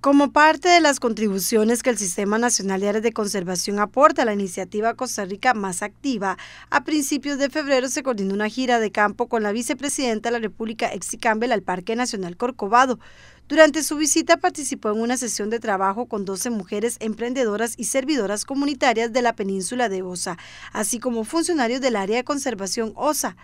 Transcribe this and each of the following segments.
Como parte de las contribuciones que el Sistema Nacional de Áreas de Conservación aporta a la iniciativa Costa Rica Más Activa, a principios de febrero se coordinó una gira de campo con la vicepresidenta de la República, Exi Campbell, al Parque Nacional Corcovado. Durante su visita participó en una sesión de trabajo con 12 mujeres emprendedoras y servidoras comunitarias de la península de Osa, así como funcionarios del área de conservación Osa.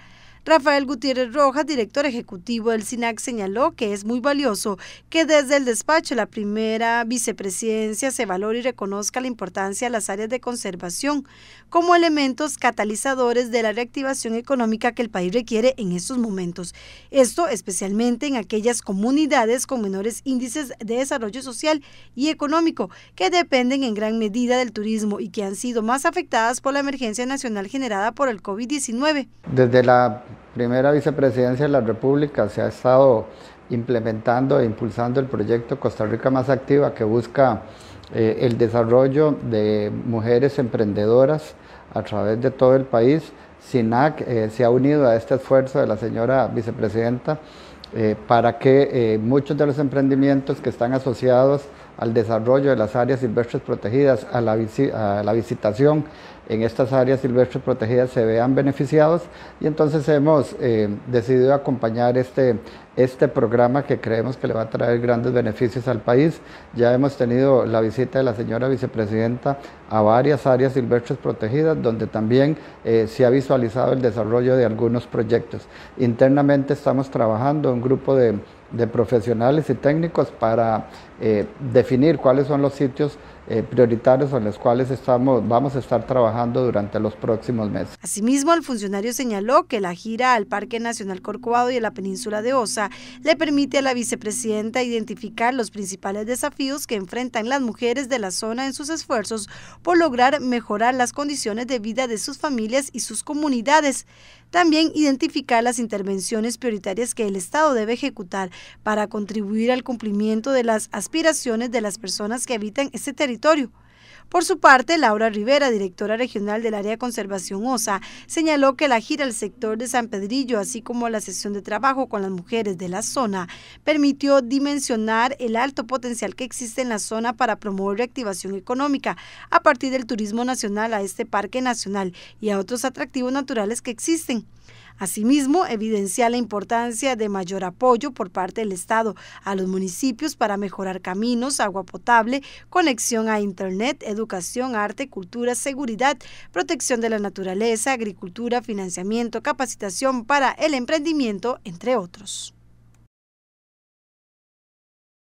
Rafael Gutiérrez Rojas, director ejecutivo del SINAC, señaló que es muy valioso que desde el despacho de la primera vicepresidencia se valore y reconozca la importancia de las áreas de conservación como elementos catalizadores de la reactivación económica que el país requiere en estos momentos. Esto especialmente en aquellas comunidades con menores índices de desarrollo social y económico que dependen en gran medida del turismo y que han sido más afectadas por la emergencia nacional generada por el COVID-19. Desde la primera vicepresidencia de la República se ha estado implementando e impulsando el proyecto Costa Rica Más Activa que busca eh, el desarrollo de mujeres emprendedoras a través de todo el país. SINAC eh, se ha unido a este esfuerzo de la señora vicepresidenta eh, para que muchos de los emprendimientos que están asociados al desarrollo de las áreas silvestres protegidas, a la, a la visitación en estas áreas silvestres protegidas se vean beneficiados y entonces hemos eh, decidido acompañar este, este programa que creemos que le va a traer grandes beneficios al país. Ya hemos tenido la visita de la señora vicepresidenta a varias áreas silvestres protegidas donde también eh, se ha visualizado el desarrollo de algunos proyectos. Internamente estamos trabajando un grupo de de profesionales y técnicos para eh, definir cuáles son los sitios eh, prioritarios en los cuales estamos, vamos a estar trabajando durante los próximos meses. Asimismo, el funcionario señaló que la gira al Parque Nacional Corcovado y a la península de Osa le permite a la vicepresidenta identificar los principales desafíos que enfrentan las mujeres de la zona en sus esfuerzos por lograr mejorar las condiciones de vida de sus familias y sus comunidades. También identificar las intervenciones prioritarias que el Estado debe ejecutar para contribuir al cumplimiento de las aspiraciones de las personas que habitan este territorio por su parte, Laura Rivera, directora regional del área de conservación OSA, señaló que la gira al sector de San Pedrillo, así como la sesión de trabajo con las mujeres de la zona, permitió dimensionar el alto potencial que existe en la zona para promover reactivación económica a partir del turismo nacional a este parque nacional y a otros atractivos naturales que existen. Asimismo, evidencia la importancia de mayor apoyo por parte del Estado a los municipios para mejorar caminos, agua potable, conexión a Internet, educación, arte, cultura, seguridad, protección de la naturaleza, agricultura, financiamiento, capacitación para el emprendimiento, entre otros.